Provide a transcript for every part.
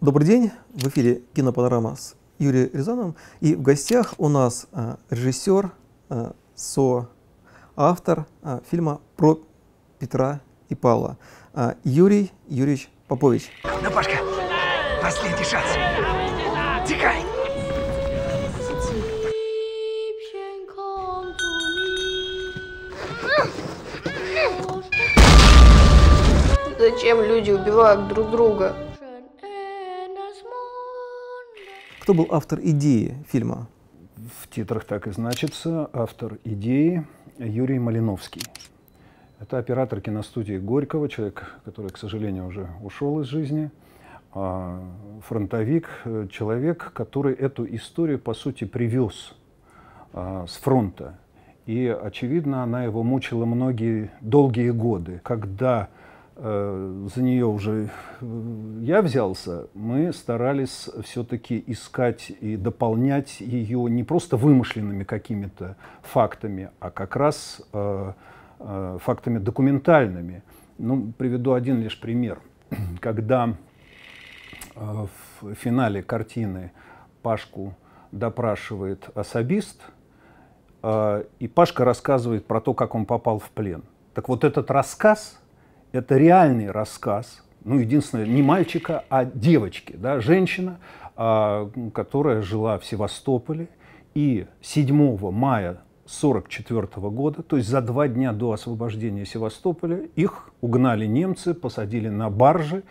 Добрый день! В эфире «Кинопанорама» с Юрием Рязановым. И в гостях у нас а, режиссер, а, соавтор а, фильма про Петра и Павла. А, Юрий Юрьевич Попович. Ну, Пашка, последний шанс. Тикай! зачем люди убивают друг друга. Кто был автор идеи фильма? В титрах так и значится. Автор идеи Юрий Малиновский. Это оператор киностудии Горького, человек, который, к сожалению, уже ушел из жизни. А, фронтовик, э, человек, который эту историю, по сути, привез а, с фронта. И, очевидно, она его мучила многие долгие годы, когда Э, за нее уже э, я взялся, мы старались все-таки искать и дополнять ее не просто вымышленными какими-то фактами, а как раз э, фактами документальными. Ну, приведу один лишь пример. Когда в финале картины Пашку допрашивает особист, и Пашка рассказывает про то, как он попал в плен. Так вот этот рассказ – это реальный рассказ, ну, единственное, не мальчика, а девочки, да, женщина, а, которая жила в Севастополе и 7 мая 1944 года, то есть за два дня до освобождения Севастополя, их угнали немцы, посадили на баржи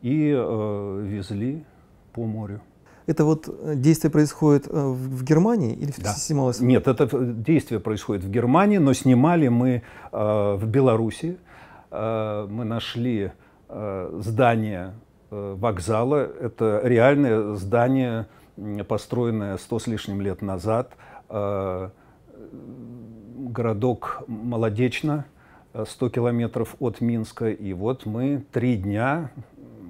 и э, везли по морю. Это вот э, действие происходит э, в Германии или да. снималось? Нет, это э, действие происходит в Германии, но снимали мы э, в Беларуси. Э, Э, мы нашли э, здание э, вокзала. Это реальное здание, построенное сто с лишним лет назад. Городок Молодечно, 100 километров от Минска. И вот мы три дня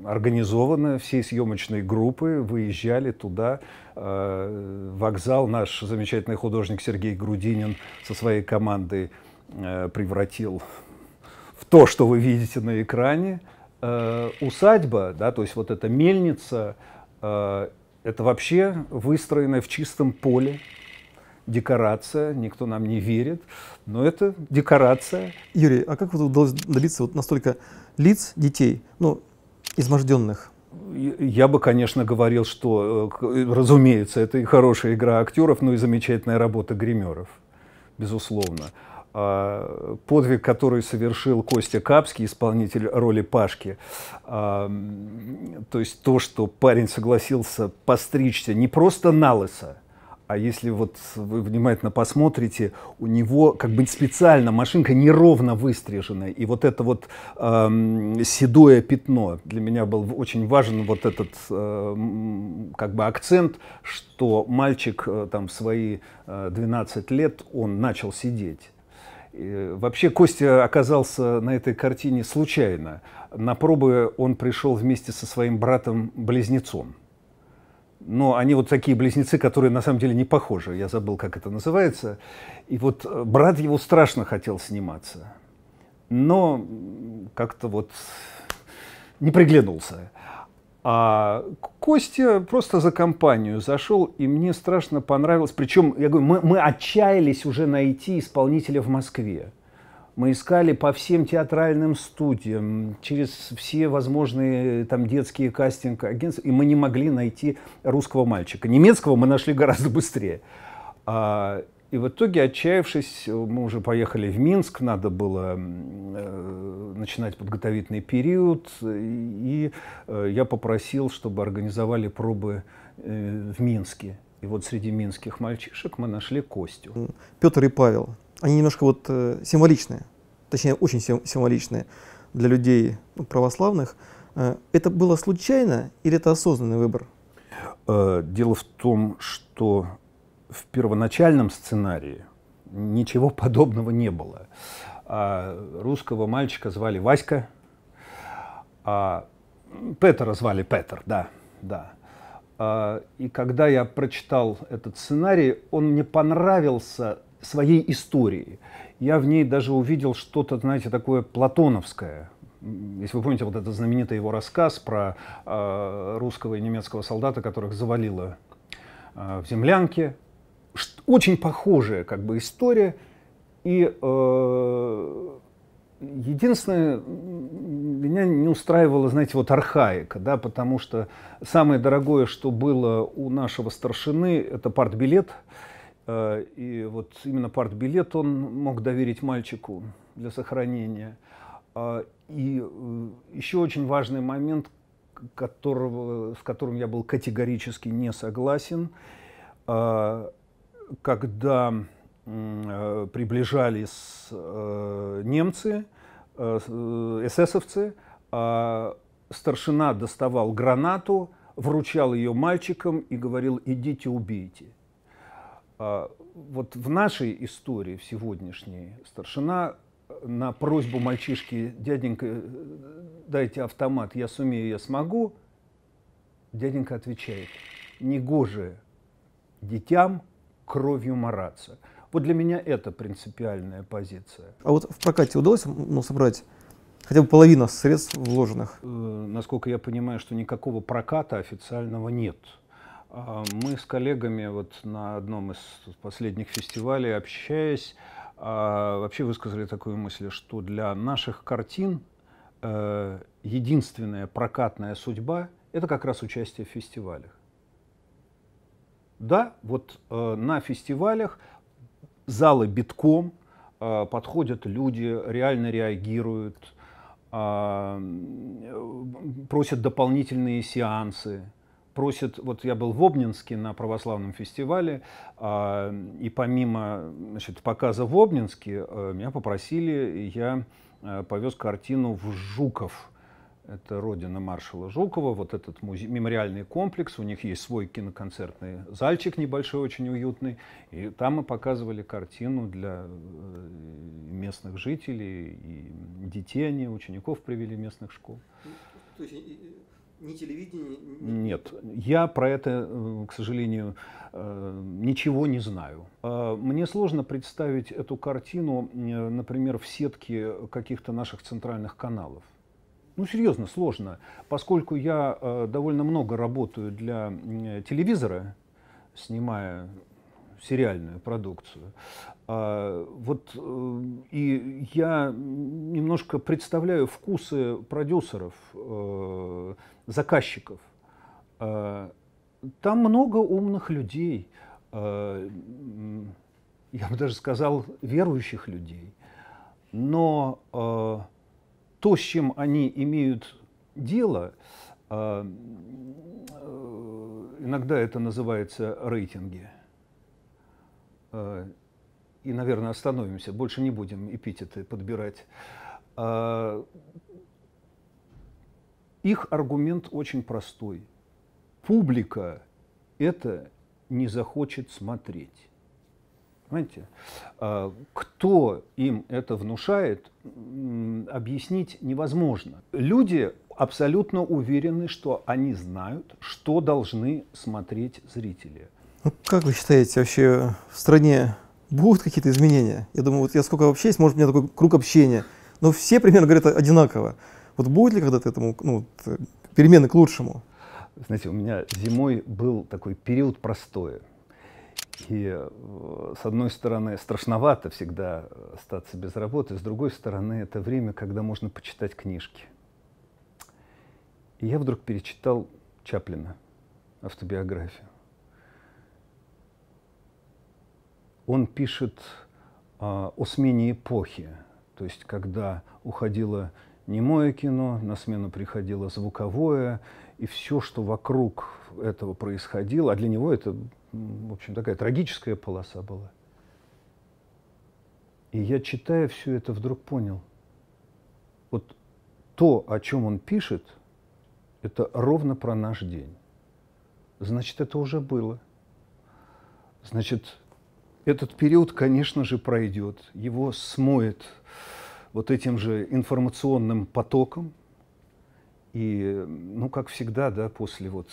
организованно, всей съемочной группы выезжали туда. Вокзал наш замечательный художник Сергей Грудинин со своей командой превратил в то, что вы видите на экране. Э, усадьба, да, то есть вот эта мельница, э, это вообще выстроенная в чистом поле декорация, никто нам не верит, но это декорация. Юрий, а как вот удалось добиться вот настолько лиц детей, ну, изможденных? Я бы, конечно, говорил, что, э, разумеется, это и хорошая игра актеров, но и замечательная работа гримеров, безусловно. А, подвиг, который совершил Костя Капский, исполнитель роли Пашки. А, то есть то, что парень согласился постричься не просто на лысо, а если вот вы внимательно посмотрите, у него как бы специально машинка неровно выстрижена. И вот это вот э, седое пятно для меня был очень важен вот этот э, как бы акцент, что мальчик э, там в свои э, 12 лет он начал сидеть. Вообще Костя оказался на этой картине случайно. На пробы он пришел вместе со своим братом-близнецом. Но они вот такие близнецы, которые на самом деле не похожи. Я забыл, как это называется. И вот э, брат его страшно хотел сниматься. Но как-то вот не приглянулся. А Костя просто за компанию зашел, и мне страшно понравилось. Причем, я говорю, мы, мы отчаялись уже найти исполнителя в Москве. Мы искали по всем театральным студиям, через все возможные э, там детские кастинг-агентства, и мы не могли найти русского мальчика. Немецкого мы нашли гораздо быстрее. А, и в итоге, отчаявшись, мы уже поехали в Минск, надо было э, начинать подготовительный период, и э, я попросил, чтобы организовали пробы э, в Минске. И вот среди минских мальчишек мы нашли Костю. Петр и Павел, они немножко вот э, символичные, точнее очень символичные для людей ну, православных. Э, это было случайно или это осознанный выбор? Э, дело в том, что в первоначальном сценарии ничего подобного не было. А, русского мальчика звали Васька, а Петера звали Петр да, да. А, и когда я прочитал этот сценарий, он мне понравился своей историей. Я в ней даже увидел что-то, знаете, такое платоновское. Если вы помните вот этот знаменитый его рассказ про э, русского и немецкого солдата, которых завалило э, в землянке, очень похожая как бы история. И э, единственное, меня не устраивало знаете, вот архаика, да, потому что самое дорогое, что было у нашего старшины, это партбилет. Э, и вот именно партбилет он мог доверить мальчику для сохранения. Э, и э, еще очень важный момент, которого, с которым я был категорически не согласен, э, когда э, приближались э, немцы, э, эсэсовцы, а старшина доставал гранату, вручал ее мальчикам и говорил «идите, убейте». А вот в нашей истории, в сегодняшней, старшина на просьбу мальчишки «дяденька, дайте автомат, я сумею, я смогу», дяденька отвечает «негоже детям – кровью мараться. Вот для меня это принципиальная позиция. А вот в прокате удалось ну, собрать хотя бы половина средств вложенных? Э, насколько я понимаю, что никакого проката официального нет. А, мы с коллегами вот на одном из последних фестивалей, общаясь, а, вообще высказали такую мысль, что для наших картин э, единственная прокатная судьба – это как раз участие в фестивалях. Да, вот э, на фестивалях залы битком, э, подходят люди, реально реагируют, э, просят дополнительные сеансы просят. вот я был в Обнинске на православном фестивале, э, и помимо значит, показа в Обнинске, э, меня попросили, я э, повез картину в Жуков, это родина маршала Жукова, вот этот музей, мемориальный комплекс, у них есть свой киноконцертный зальчик небольшой, очень уютный, и там мы показывали картину для э, местных жителей, и детей они, учеников привели местных школ. То есть ни телевидение? Ни... Нет, я про это, э, к сожалению, э, ничего не знаю. Мне сложно представить эту картину, например, в сетке каких-то наших центральных каналов ну, серьезно, сложно, поскольку я э, довольно много работаю для э, телевизора, снимая сериальную продукцию. А, вот э, и я немножко представляю вкусы продюсеров, э, заказчиков. Э, там много умных людей, э, я бы даже сказал верующих людей, но э, то, с чем они имеют дело, а, э, иногда это называется рейтинги. А, и, наверное, остановимся, больше не будем эпитеты подбирать. А, их аргумент очень простой. Публика это не захочет смотреть. Понимаете? А, кто им это внушает, объяснить невозможно. Люди абсолютно уверены, что они знают, что должны смотреть зрители. Ну, как вы считаете, вообще в стране будут какие-то изменения? Я думаю, вот я сколько вообще есть, может, у меня такой круг общения, но все примерно говорят одинаково. Вот будет ли когда-то этому ну, э, перемены к лучшему? Знаете, у меня зимой был такой период простое – и э, с одной стороны, страшновато всегда э, остаться без работы, с другой стороны, это время, когда можно почитать книжки. И я вдруг перечитал Чаплина, автобиографию. Он пишет а, о смене эпохи, то есть когда уходило немое кино, на смену приходило звуковое, и все, что вокруг этого происходило, а для него это в общем, такая трагическая полоса была. И я, читая все это, вдруг понял, вот то, о чем он пишет, это ровно про наш день. Значит, это уже было. Значит, этот период, конечно же, пройдет. Его смоет вот этим же информационным потоком. И, ну, как всегда, да, после вот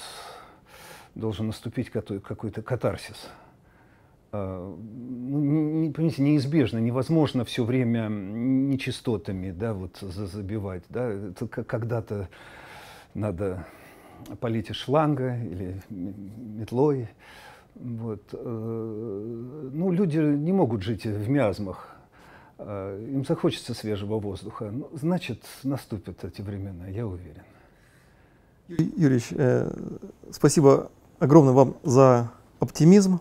должен наступить какой-то катарсис. А, ну, не, понимаете, неизбежно, невозможно все время нечистотами да, вот, забивать. Да? Это когда-то надо полить из шланга или метлой. Вот. А, ну, люди не могут жить в миазмах. А, им захочется свежего воздуха. Ну, значит, наступят эти времена, я уверен. Юрий Юрьевич, э, спасибо Огромное вам за оптимизм.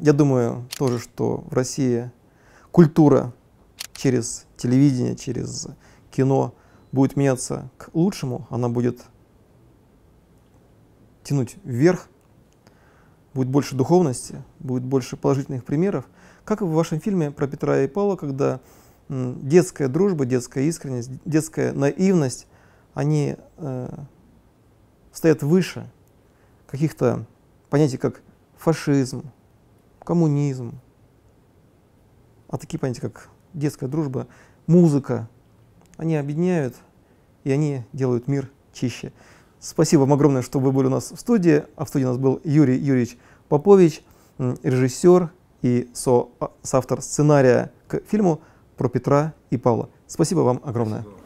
Я думаю тоже, что в России культура через телевидение, через кино будет меняться к лучшему, она будет тянуть вверх, будет больше духовности, будет больше положительных примеров. Как в вашем фильме про Петра и Павла, когда детская дружба, детская искренность, детская наивность, они э, стоят выше – каких-то понятий, как фашизм, коммунизм, а такие понятия, как детская дружба, музыка, они объединяют и они делают мир чище. Спасибо вам огромное, что вы были у нас в студии. А в студии у нас был Юрий Юрьевич Попович, режиссер и со а, соавтор сценария к фильму про Петра и Павла. Спасибо вам огромное. Спасибо.